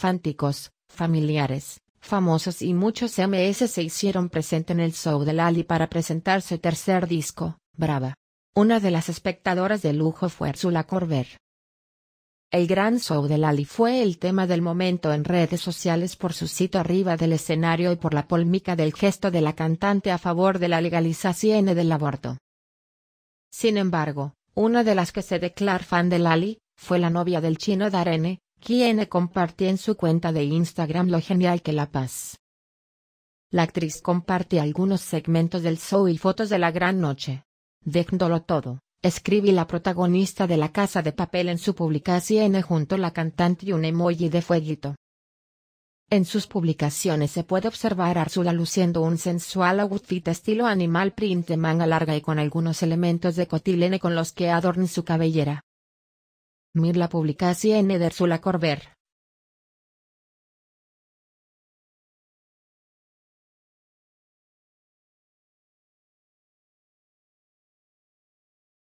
fánticos, familiares, famosos y muchos MS se hicieron presente en el show de Lali para presentar su tercer disco, Brava. Una de las espectadoras de lujo fue Ursula Corber. El gran show de Lali fue el tema del momento en redes sociales por su sitio arriba del escenario y por la polémica del gesto de la cantante a favor de la legalización del aborto. Sin embargo, una de las que se declaró fan de Lali, fue la novia del chino Darene, quien compartió en su cuenta de Instagram lo genial que la paz. La actriz comparte algunos segmentos del show y fotos de la gran noche. Dejándolo todo, escribe la protagonista de La Casa de Papel en su publicación junto a la cantante y un emoji de fueguito. En sus publicaciones se puede observar a Arzula luciendo un sensual outfit estilo animal print de manga larga y con algunos elementos de cotilene con los que adorna su cabellera. Mir la publicación en Corber.